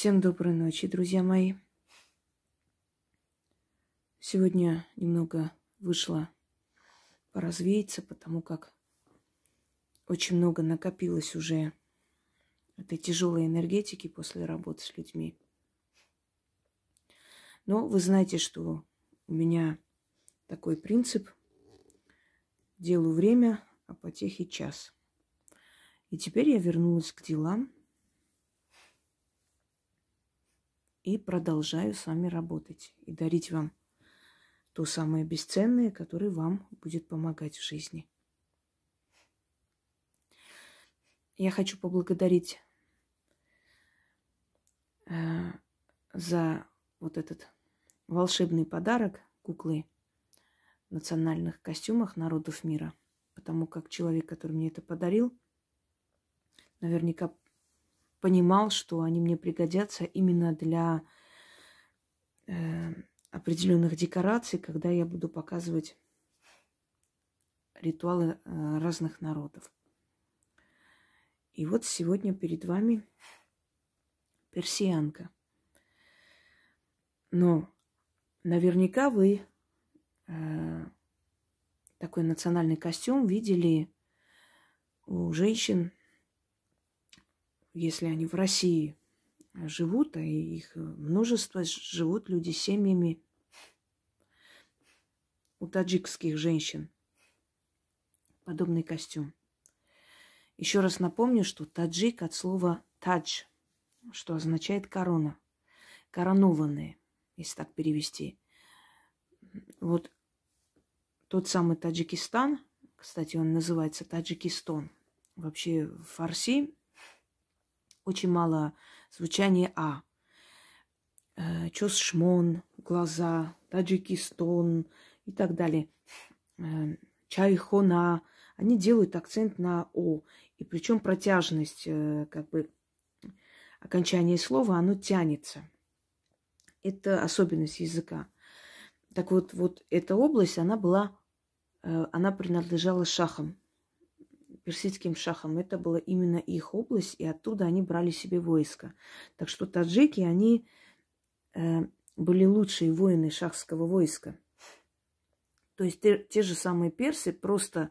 Всем доброй ночи, друзья мои. Сегодня немного вышла поразвеяться, потому как очень много накопилось уже этой тяжелой энергетики после работы с людьми. Но вы знаете, что у меня такой принцип. делаю время, а потехи час. И теперь я вернулась к делам – и продолжаю с вами работать и дарить вам то самое бесценное, которое вам будет помогать в жизни. Я хочу поблагодарить э, за вот этот волшебный подарок куклы в национальных костюмах народов мира, потому как человек, который мне это подарил, наверняка понимал, что они мне пригодятся именно для э, определенных декораций, когда я буду показывать ритуалы э, разных народов. И вот сегодня перед вами персианка. Но наверняка вы э, такой национальный костюм видели у женщин если они в России живут, а их множество живут люди семьями у таджикских женщин. Подобный костюм. Еще раз напомню, что таджик от слова тадж, что означает корона, коронованные, если так перевести. Вот тот самый Таджикистан, кстати, он называется Таджикистан. Вообще в фарси очень мало звучание А. Э, Чосшмон, глаза, Таджикистон и так далее. Э, Чайхона. Они делают акцент на О. И причем протяжность, э, как бы, окончание слова, оно тянется. Это особенность языка. Так вот, вот эта область, она была, она принадлежала шахам, персидским шахам. Это была именно их область, и оттуда они брали себе войско. Так что таджики, они э, были лучшие воины шахского войска. То есть те, те же самые персы просто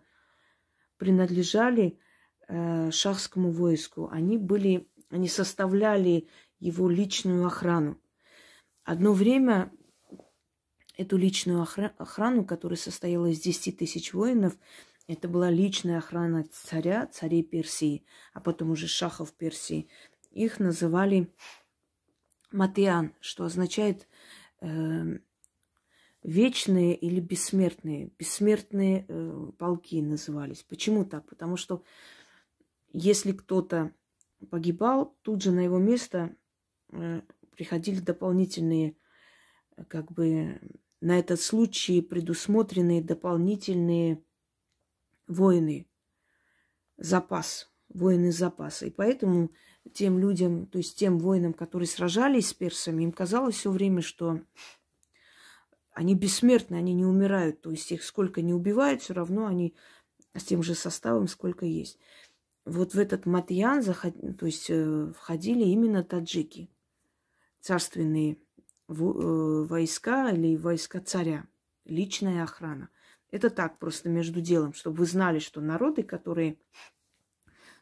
принадлежали э, шахскому войску. Они были, они составляли его личную охрану. Одно время эту личную охрану, которая состояла из 10 тысяч воинов, это была личная охрана царя, царей Персии, а потом уже шахов Персии. Их называли матиан, что означает э, вечные или бессмертные. Бессмертные э, полки назывались. Почему так? Потому что если кто-то погибал, тут же на его место э, приходили дополнительные, э, как бы на этот случай предусмотренные дополнительные воины запас, воины запаса. И поэтому тем людям, то есть тем воинам, которые сражались с персами, им казалось все время, что они бессмертны, они не умирают. То есть их сколько не убивают, все равно они с тем же составом, сколько есть. Вот в этот Матьян заход... то есть, э, входили именно таджики, царственные э, войска или войска царя, личная охрана – это так, просто между делом, чтобы вы знали, что народы, которые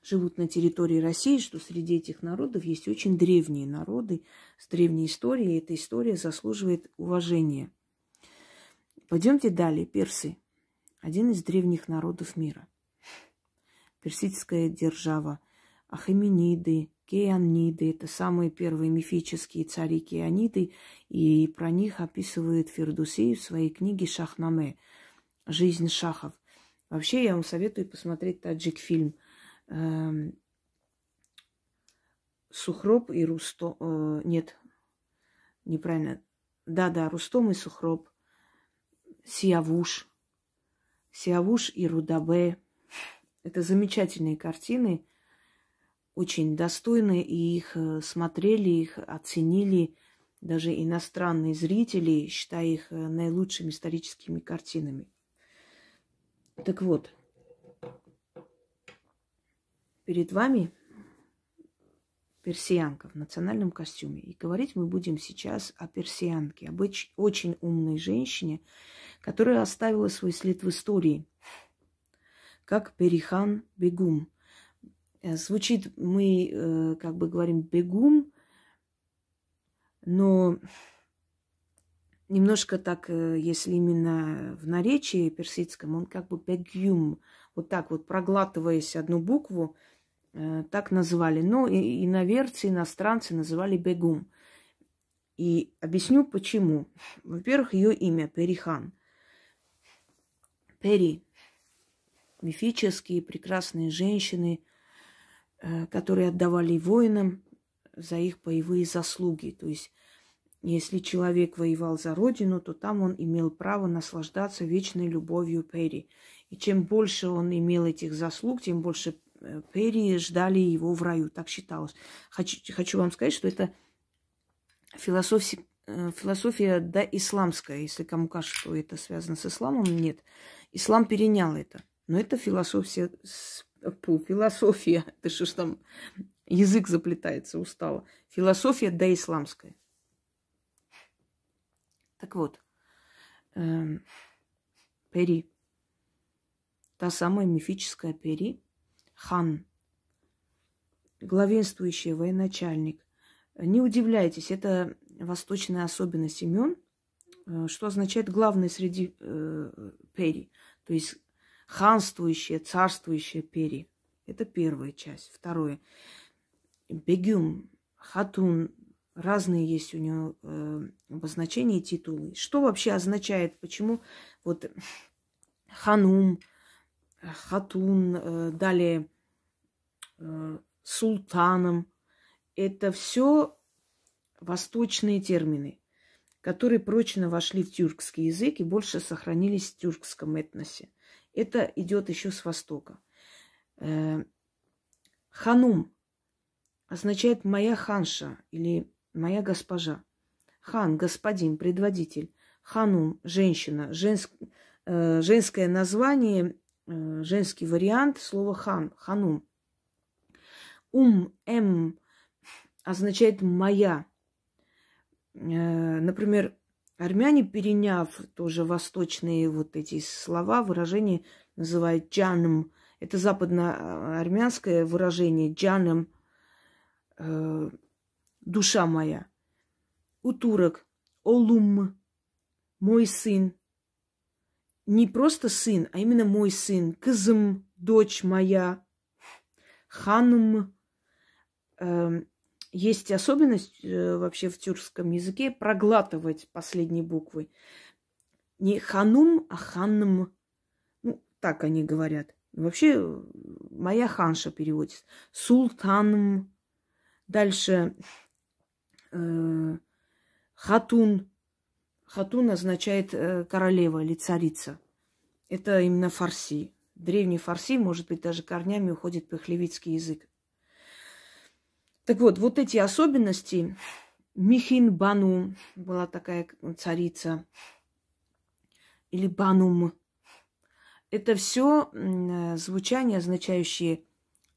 живут на территории России, что среди этих народов есть очень древние народы с древней историей, и эта история заслуживает уважения. Пойдемте далее. Персы. Один из древних народов мира. Персидская держава. Ахемениды, Кеаниды – это самые первые мифические цари Кеаниды, и про них описывает Фердусей в своей книге «Шахнаме», жизнь Шахов. Вообще я вам советую посмотреть таджик фильм эм, Сухроб и Рустом... Э, нет, неправильно. Да-да, Рустом и Сухроб. Сиявуш. Сиявуш и Рудабе. Это замечательные картины, очень достойные, и их э, смотрели, их оценили даже иностранные зрители, считая их э, наилучшими историческими картинами. Так вот, перед вами персиянка в национальном костюме. И говорить мы будем сейчас о персиянке, об очень умной женщине, которая оставила свой след в истории, как Перихан Бегум. Э, звучит, мы э, как бы говорим Бегум, но немножко так, э, если именно в наречии персидском, он как бы бегюм, вот так вот проглатываясь одну букву, э, так называли. Но и иноверцы, иностранцы называли бегум. И объясню почему. Во-первых, ее имя Перихан. Пери. Мифические, прекрасные женщины, э, которые отдавали воинам за их боевые заслуги. То есть если человек воевал за родину, то там он имел право наслаждаться вечной любовью Перри. И чем больше он имел этих заслуг, тем больше э, Перри ждали его в раю. Так считалось. Хочу, хочу вам сказать, что это философия, э, философия да, исламская. Если кому кажется, что это связано с исламом, нет. Ислам перенял это. Но это философия, фу, философия, Ты что ж там, язык заплетается, устала. Философия доисламская. Да, так вот, эм, Пери, та самая мифическая Пери, хан, главенствующий военачальник. Не удивляйтесь, это восточная особенность имен, э, что означает главный среди э, Пери, то есть ханствующие, царствующие Пери. Это первая часть. Второе. Бегюм, Хатун, разные есть у нее э, обозначения и титулы. Что вообще означает, почему вот ханум, э, хатун, э, далее э, султаном. Это все восточные термины, которые прочно вошли в тюркский язык и больше сохранились в тюркском этносе. Это идет еще с востока. Э, ханум означает моя ханша или моя госпожа. Хан, господин, предводитель. Ханум, женщина. Женск, э, женское название, э, женский вариант слова хан, ханум. Ум, эм означает моя. Э, например, армяне, переняв тоже восточные вот эти слова, выражение называют джаном. Это западноармянское выражение джаном. Э, душа моя. У турок Олум, мой сын. Не просто сын, а именно мой сын. Кызым, дочь моя. Ханым. Эм, есть особенность э, вообще в тюркском языке проглатывать последние буквы. Не ханум, а Ханум. Ну, так они говорят. Вообще, э, моя ханша переводится. Султаном. Дальше Э, хатун. Хатун означает э, королева или царица. Это именно фарси. Древний фарси, может быть, даже корнями уходит пехлевицкий язык. Так вот, вот эти особенности. Михин Бану была такая царица. Или Банум. Это все э, звучания, означающие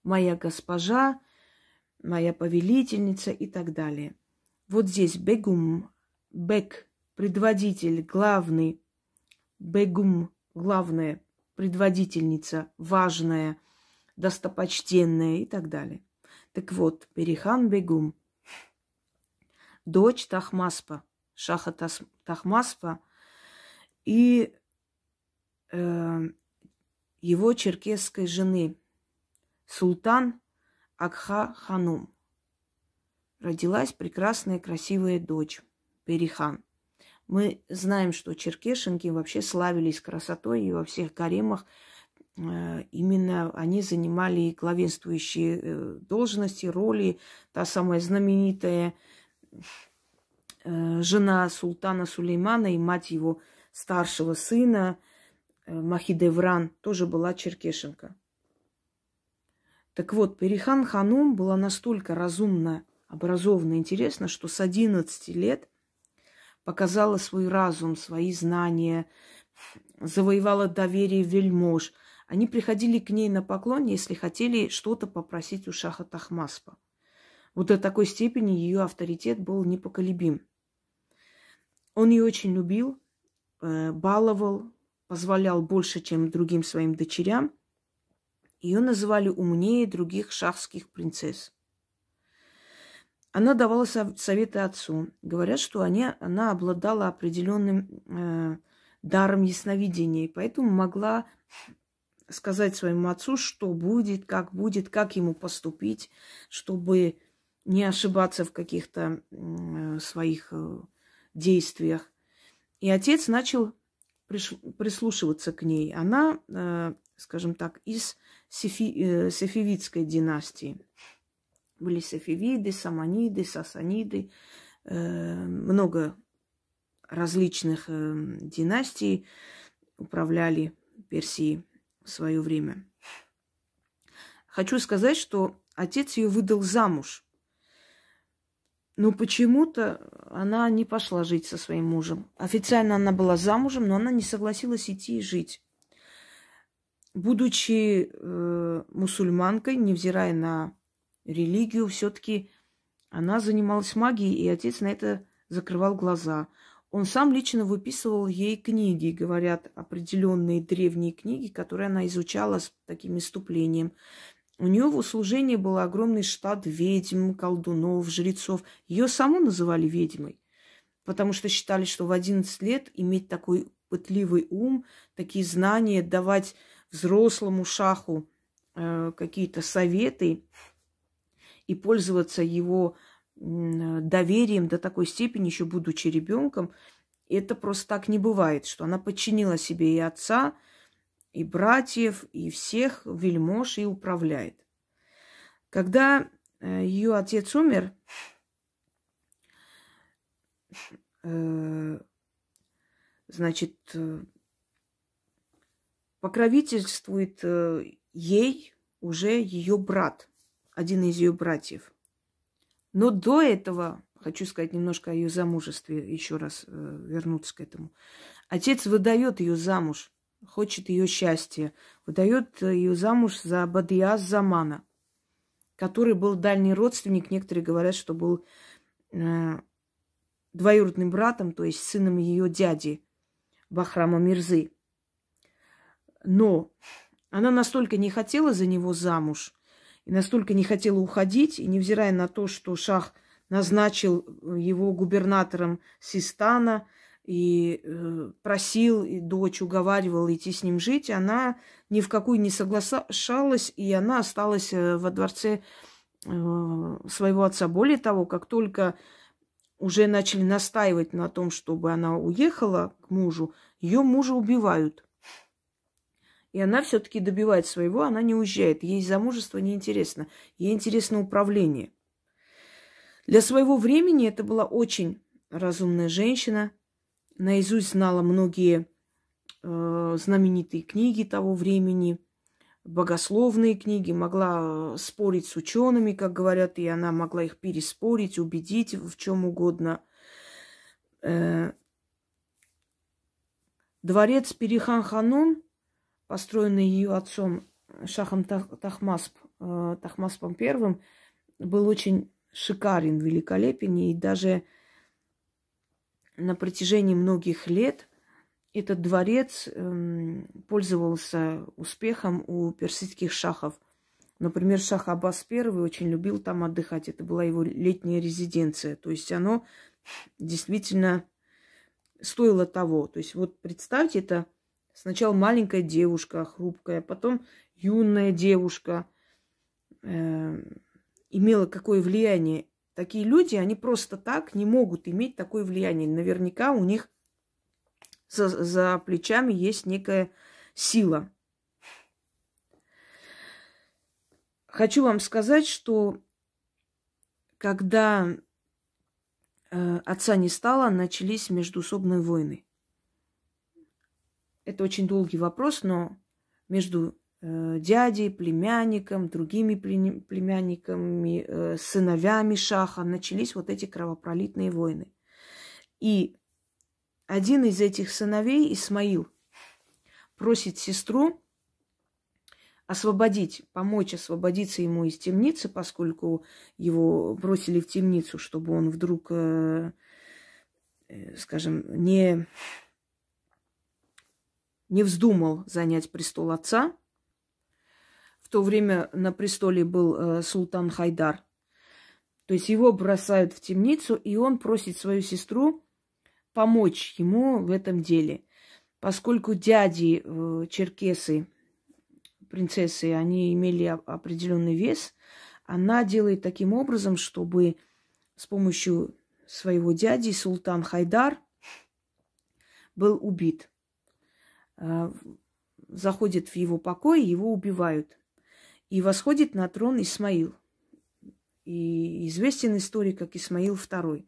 «моя госпожа», «моя повелительница» и так далее. Вот здесь бегум, бег предводитель, главный, бегум, главная предводительница, важная, достопочтенная и так далее. Так вот, Перихан Бегум, дочь Тахмаспа, Шаха Тахмаспа и э, его черкесской жены, султан Акха Ханум родилась прекрасная красивая дочь Перихан. Мы знаем, что черкешенки вообще славились красотой, и во всех гаремах э, именно они занимали главенствующие э, должности, роли. Та самая знаменитая э, жена султана Сулеймана и мать его старшего сына Махидевран тоже была черкешенка. Так вот, Перихан Ханум была настолько разумна образованно. Интересно, что с 11 лет показала свой разум, свои знания, завоевала доверие вельмож. Они приходили к ней на поклон, если хотели что-то попросить у Шаха Тахмаспа. Вот до такой степени ее авторитет был непоколебим. Он ее очень любил, э, баловал, позволял больше, чем другим своим дочерям. Ее называли умнее других шахских принцесс. Она давала советы отцу. Говорят, что они, она обладала определенным э, даром ясновидения, и поэтому могла сказать своему отцу, что будет, как будет, как ему поступить, чтобы не ошибаться в каких-то э, своих э, действиях. И отец начал прислушиваться к ней. Она, э, скажем так, из сефи, э, сефевидской династии. Были сафевиды, саманиды, сасаниды, э, много различных э, династий управляли Персией в свое время. Хочу сказать, что отец ее выдал замуж. Но почему-то она не пошла жить со своим мужем. Официально она была замужем, но она не согласилась идти и жить. Будучи э, мусульманкой, невзирая на религию, все-таки она занималась магией, и отец на это закрывал глаза. Он сам лично выписывал ей книги, говорят, определенные древние книги, которые она изучала с таким иступлением. У нее в услужении был огромный штат ведьм, колдунов, жрецов. Ее саму называли ведьмой, потому что считали, что в 11 лет иметь такой пытливый ум, такие знания, давать взрослому шаху э, какие-то советы, и пользоваться его доверием до такой степени, еще будучи ребенком, это просто так не бывает, что она подчинила себе и отца, и братьев, и всех вельмож, и управляет. Когда э, ее отец умер, э, значит, э, покровительствует ей уже ее брат один из ее братьев. Но до этого, хочу сказать немножко о ее замужестве, еще раз э, вернуться к этому. Отец выдает ее замуж, хочет ее счастья, выдает э, ее замуж за Бадьяз Замана, который был дальний родственник, некоторые говорят, что был э, двоюродным братом, то есть сыном ее дяди Бахрама Мирзы. Но она настолько не хотела за него замуж – и настолько не хотела уходить, и невзирая на то, что Шах назначил э, его губернатором Систана и э, просил, и дочь уговаривала идти с ним жить, она ни в какую не соглашалась, и она осталась э, во дворце своего отца. Более того, как только уже начали настаивать на том, чтобы она уехала к мужу, ее мужа убивают – и она все-таки добивает своего, она не уезжает. Ей замужество неинтересно. Ей интересно управление. Для своего времени это была очень разумная женщина. Наизусть знала многие э, знаменитые книги того времени, богословные книги, могла э, спорить с учеными, как говорят, и она могла их переспорить, убедить в чем угодно. Э, дворец Перихан Ханун построенный ее отцом Шахом Тахмасп, э, Тахмаспом I, был очень шикарен, великолепен. И даже на протяжении многих лет этот дворец эм, пользовался успехом у персидских шахов. Например, Шах Аббас I очень любил там отдыхать. Это была его летняя резиденция. То есть оно действительно стоило того. То есть вот представьте, это Сначала маленькая девушка, хрупкая, потом юная девушка э, имела какое влияние. Такие люди, они просто так не могут иметь такое влияние. Наверняка у них за, за плечами есть некая сила. Хочу вам сказать, что когда э, отца не стало, начались междусобные войны. Это очень долгий вопрос, но между э, дядей, племянником, другими племянниками, э, сыновьями шаха начались вот эти кровопролитные войны. И один из этих сыновей, Исмаил, просит сестру освободить, помочь освободиться ему из темницы, поскольку его бросили в темницу, чтобы он вдруг, э, скажем, не не вздумал занять престол отца. В то время на престоле был э, султан Хайдар. То есть его бросают в темницу, и он просит свою сестру помочь ему в этом деле. Поскольку дяди э, черкесы, принцессы, они имели определенный вес, она делает таким образом, чтобы с помощью своего дяди султан Хайдар был убит. А, заходит в его покой, его убивают. И восходит на трон Исмаил. И известен историк, как Исмаил II.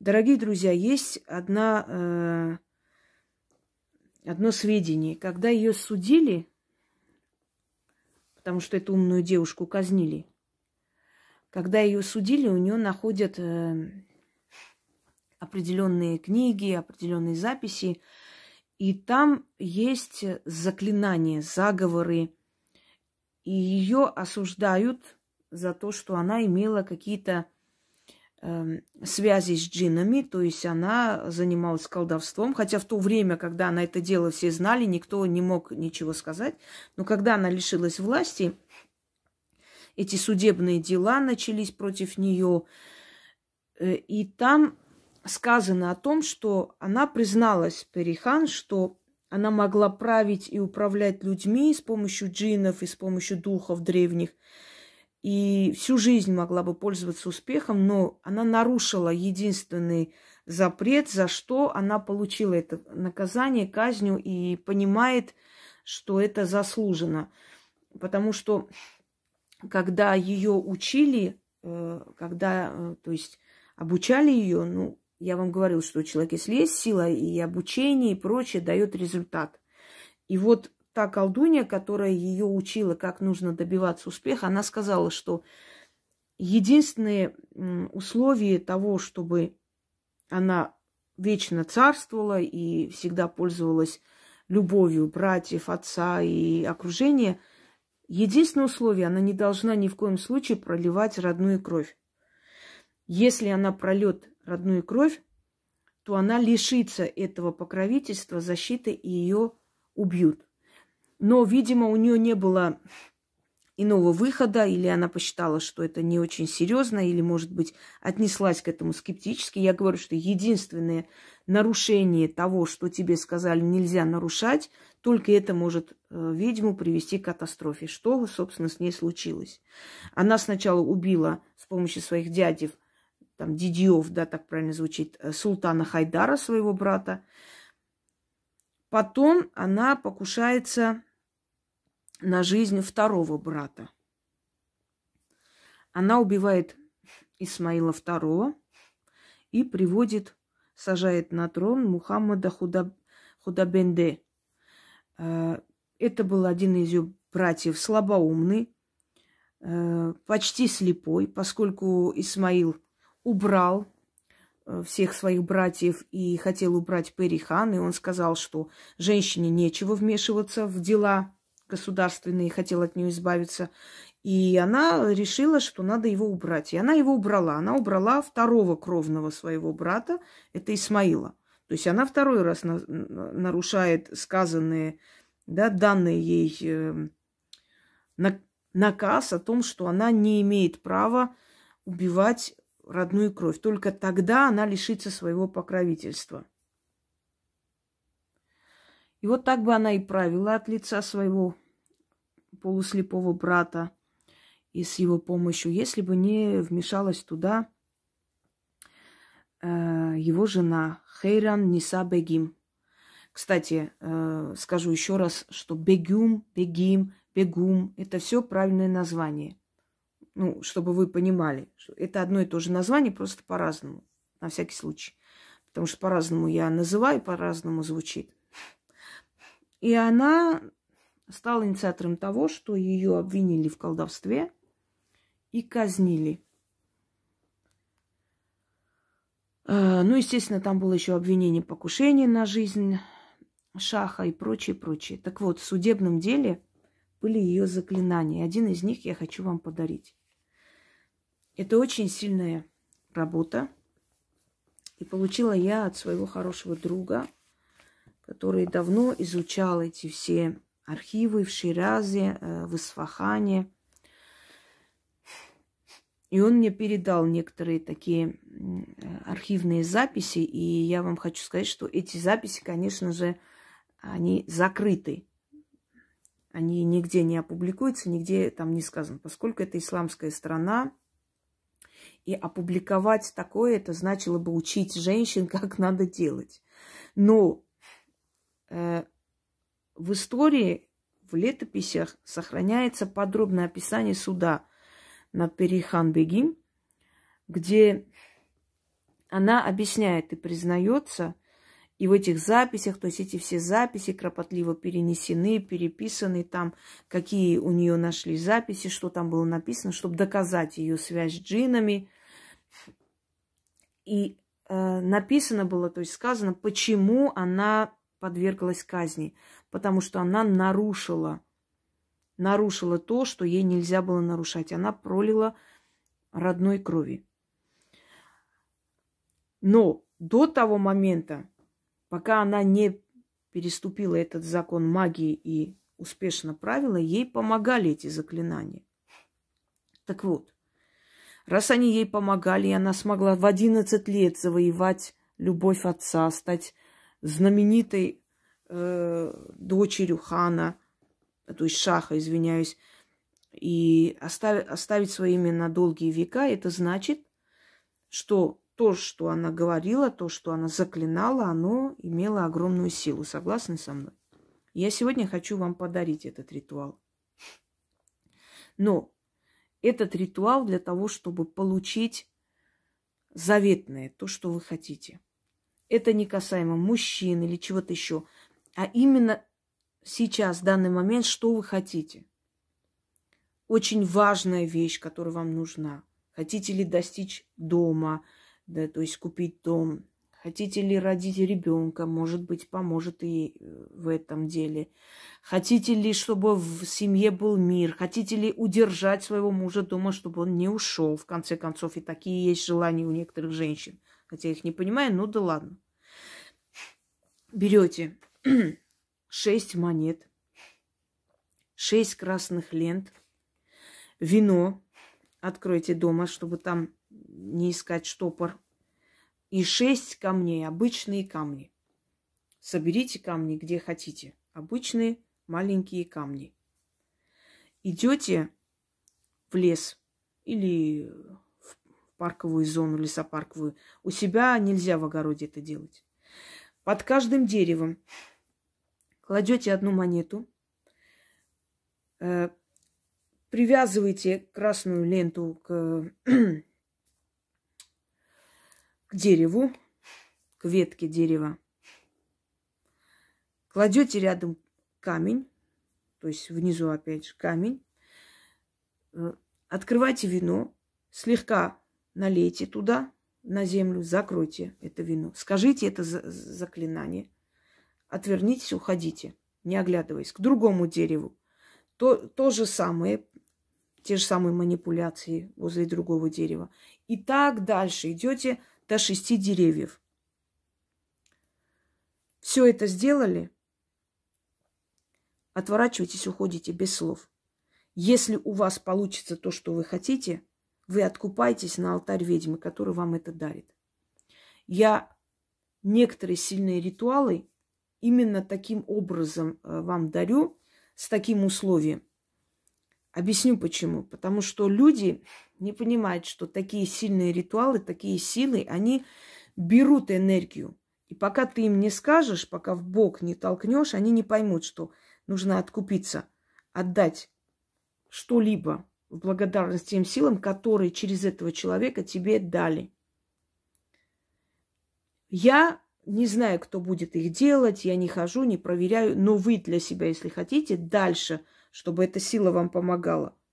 Дорогие друзья, есть одна, э, одно сведение. Когда ее судили, потому что эту умную девушку казнили, когда ее судили, у нее находят э, определенные книги, определенные записи, и там есть заклинания, заговоры. И ее осуждают за то, что она имела какие-то э, связи с джинами, то есть она занималась колдовством, хотя в то время, когда она это дело все знали, никто не мог ничего сказать, но когда она лишилась власти, эти судебные дела начались против нее, э, и там сказано о том, что она призналась, Перихан, что она могла править и управлять людьми с помощью джинов и с помощью духов древних. И всю жизнь могла бы пользоваться успехом, но она нарушила единственный запрет, за что она получила это наказание, казнью и понимает, что это заслужено. Потому что когда ее учили, э, когда, э, то есть, обучали ее, ну, я вам говорил, что у человека есть сила и обучение и прочее дает результат. И вот та колдунья, которая ее учила, как нужно добиваться успеха, она сказала, что единственное условие того, чтобы она вечно царствовала и всегда пользовалась любовью братьев, отца и окружения, единственное условие, она не должна ни в коем случае проливать родную кровь. Если она пролет родную кровь, то она лишится этого покровительства, защиты, и ее убьют. Но, видимо, у нее не было иного выхода, или она посчитала, что это не очень серьезно, или, может быть, отнеслась к этому скептически. Я говорю, что единственное нарушение того, что тебе сказали, нельзя нарушать, только это может э, ведьму привести к катастрофе. Что, собственно, с ней случилось? Она сначала убила с помощью своих дядей там Дидьев, да, так правильно звучит, э, султана Хайдара, своего брата. Потом она покушается на жизнь второго брата. Она убивает Исмаила второго и приводит, сажает на трон Мухаммада Худаб, Худабенде. Э, это был один из ее братьев слабоумный, э, почти слепой, поскольку Исмаил – убрал э, всех своих братьев и хотел убрать Перихан, и он сказал, что женщине нечего вмешиваться в дела государственные, хотел от нее избавиться. И она решила, что надо его убрать. И она его убрала. Она убрала второго кровного своего брата, это Исмаила. То есть она второй раз на, нарушает сказанные, да, данные ей э, на, наказ о том, что она не имеет права убивать родную кровь. Только тогда она лишится своего покровительства. И вот так бы она и правила от лица своего полуслепого брата и с его помощью, если бы не вмешалась туда э, его жена Хейран Ниса Бегим. Кстати, э, скажу еще раз, что Бегюм, Бегим, Бегум – это все правильное название – ну, чтобы вы понимали, что это одно и то же название, просто по-разному, на всякий случай. Потому что по-разному я называю, по-разному звучит. И она стала инициатором того, что ее обвинили в колдовстве и казнили. А, ну, естественно, там было еще обвинение покушения на жизнь шаха и прочее, прочее. Так вот, в судебном деле были ее заклинания. Один из них я хочу вам подарить. Это очень сильная работа. И получила я от своего хорошего друга, который давно изучал эти все архивы в Ширазе, э, в Исфахане. И он мне передал некоторые такие э, архивные записи. И я вам хочу сказать, что эти записи, конечно же, они закрыты. Они нигде не опубликуются, нигде там не сказано, поскольку это исламская страна, и опубликовать такое, это значило бы учить женщин, как надо делать. Но э, в истории, в летописях сохраняется подробное описание суда на Перихан Бегим, где она объясняет и признается – и в этих записях, то есть эти все записи кропотливо перенесены, переписаны там, какие у нее нашли записи, что там было написано, чтобы доказать ее связь с джинами. И э, написано было, то есть сказано, почему она подверглась казни. Потому что она нарушила, нарушила то, что ей нельзя было нарушать. Она пролила родной крови. Но до того момента, Пока она не переступила этот закон магии и успешно правила, ей помогали эти заклинания. Так вот, раз они ей помогали, и она смогла в 11 лет завоевать любовь отца, стать знаменитой э, дочерью хана, э, то есть шаха, извиняюсь, и оставить, оставить свое имя на долгие века, это значит, что то, что она говорила, то, что она заклинала, оно имело огромную силу. Согласны со мной? Я сегодня хочу вам подарить этот ритуал. Но этот ритуал для того, чтобы получить заветное, то, что вы хотите. Это не касаемо мужчин или чего-то еще, а именно сейчас, в данный момент, что вы хотите. Очень важная вещь, которая вам нужна. Хотите ли достичь дома, да, то есть купить дом. Хотите ли родить ребенка, может быть, поможет и э, в этом деле. Хотите ли, чтобы в семье был мир? Хотите ли удержать своего мужа дома, чтобы он не ушел, в конце концов? И такие есть желания у некоторых женщин. Хотя я их не понимаю, ну да ладно. Берете шесть монет, шесть красных лент, вино. Откройте дома, чтобы там не искать штопор. И шесть камней, обычные камни. Соберите камни, где хотите. Обычные маленькие камни. Идете в лес или в парковую зону, лесопарковую. У себя нельзя в огороде это делать. Под каждым деревом кладете одну монету, э, привязываете красную ленту к к дереву, к ветке дерева, кладете рядом камень, то есть внизу опять же камень, э, открывайте вино, слегка налейте туда, на землю, закройте это вино, скажите это заклинание, отвернитесь, уходите, не оглядываясь, к другому дереву. То, то же самое, те же самые манипуляции возле другого дерева. И так дальше идете до шести деревьев. Все это сделали, отворачивайтесь, уходите без слов. Если у вас получится то, что вы хотите, вы откупаетесь на алтарь ведьмы, который вам это дарит. Я некоторые сильные ритуалы именно таким образом э, вам дарю, с таким условием. Объясню почему. Потому что люди не понимает, что такие сильные ритуалы, такие силы, они берут энергию. И пока ты им не скажешь, пока в бок не толкнешь, они не поймут, что нужно откупиться, отдать что-либо в благодарность тем силам, которые через этого человека тебе дали. Я не знаю, кто будет их делать, я не хожу, не проверяю, но вы для себя, если хотите, дальше, чтобы эта сила вам помогала –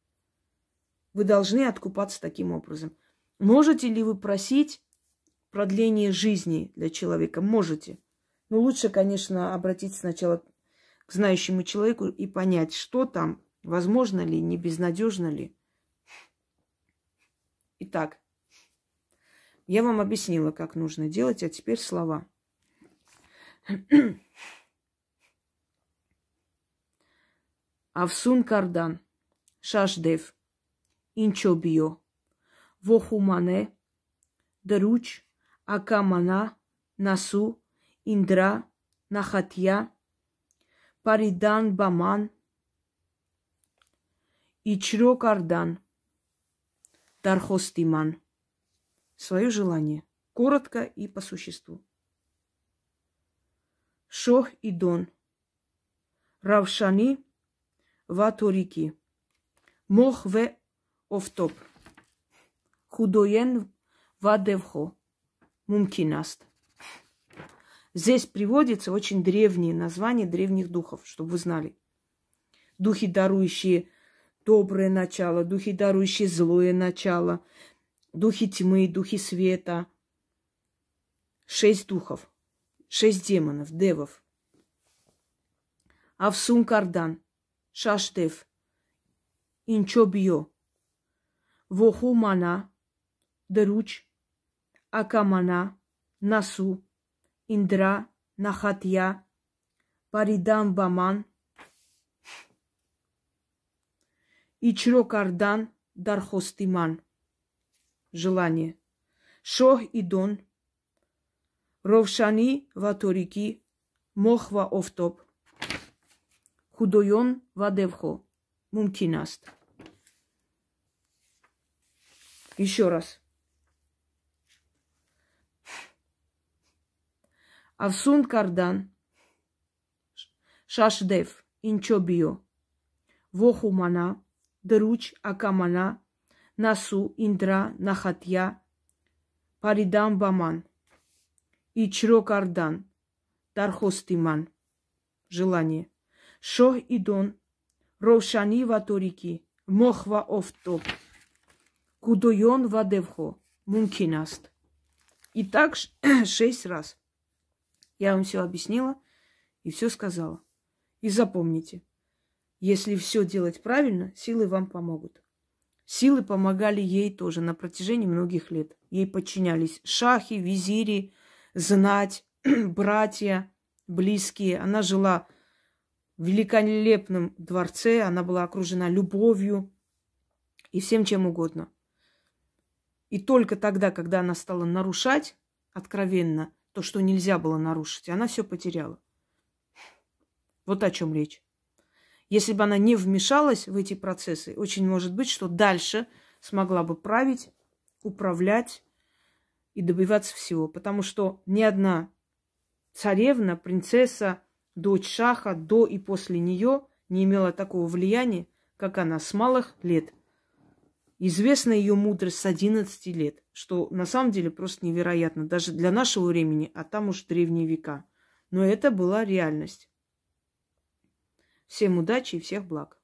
вы должны откупаться таким образом. Можете ли вы просить продление жизни для человека? Можете. Но лучше, конечно, обратиться сначала к знающему человеку и понять, что там, возможно ли, не безнадежно ли. Итак, я вам объяснила, как нужно делать, а теперь слова. Авсун Кардан, Шашдев – Инчобио, Вохумане, Друч, Акамана, Насу, Индра, Нахатья, Паридан Баман, իչրո кардан дархостиман свое желание коротко и по существу шох и дон равшани ваторики мох ве Офтоп, худоен вадевхо, мумкинаст. Здесь приводится очень древние названия древних духов, чтобы вы знали. Духи, дарующие доброе начало, духи, дарующие злое начало, духи тьмы, духи света. Шесть духов, шесть демонов, девов. Авсун Кардан, шаштев, Инчобио, воху мана дыруч акамана насу индра нахатья паридан ба ман ичро кардан дархости ман желание шоҳ и дон ровшанӣ ва торикӣ моҳ ва офтоб худоён ва девхо мумкин аст Еще раз. Авсун Кардан, Шашдев, Инчобио, Вохумана, Друч, Акамана, Насу, Индра, Нахатья, Паридам Баман, Ичро Кардан, Дархостиман. Желание. Шох Идон, Рошани Ваторики, Мохва Офтоп. Гудойон Вадевхо. Мункинаст. И так шесть раз. Я вам все объяснила и все сказала. И запомните, если все делать правильно, силы вам помогут. Силы помогали ей тоже на протяжении многих лет. Ей подчинялись шахи, визири, знать, братья, близкие. Она жила в великолепном дворце, она была окружена любовью и всем чем угодно – и только тогда, когда она стала нарушать откровенно то, что нельзя было нарушить, она все потеряла. Вот о чем речь. Если бы она не вмешалась в эти процессы, очень может быть, что дальше смогла бы править, управлять и добиваться всего. Потому что ни одна царевна, принцесса, дочь шаха до и после нее не имела такого влияния, как она с малых лет – Известна ее мудрость с 11 лет, что на самом деле просто невероятно, даже для нашего времени, а там уж древние века. Но это была реальность. Всем удачи и всех благ.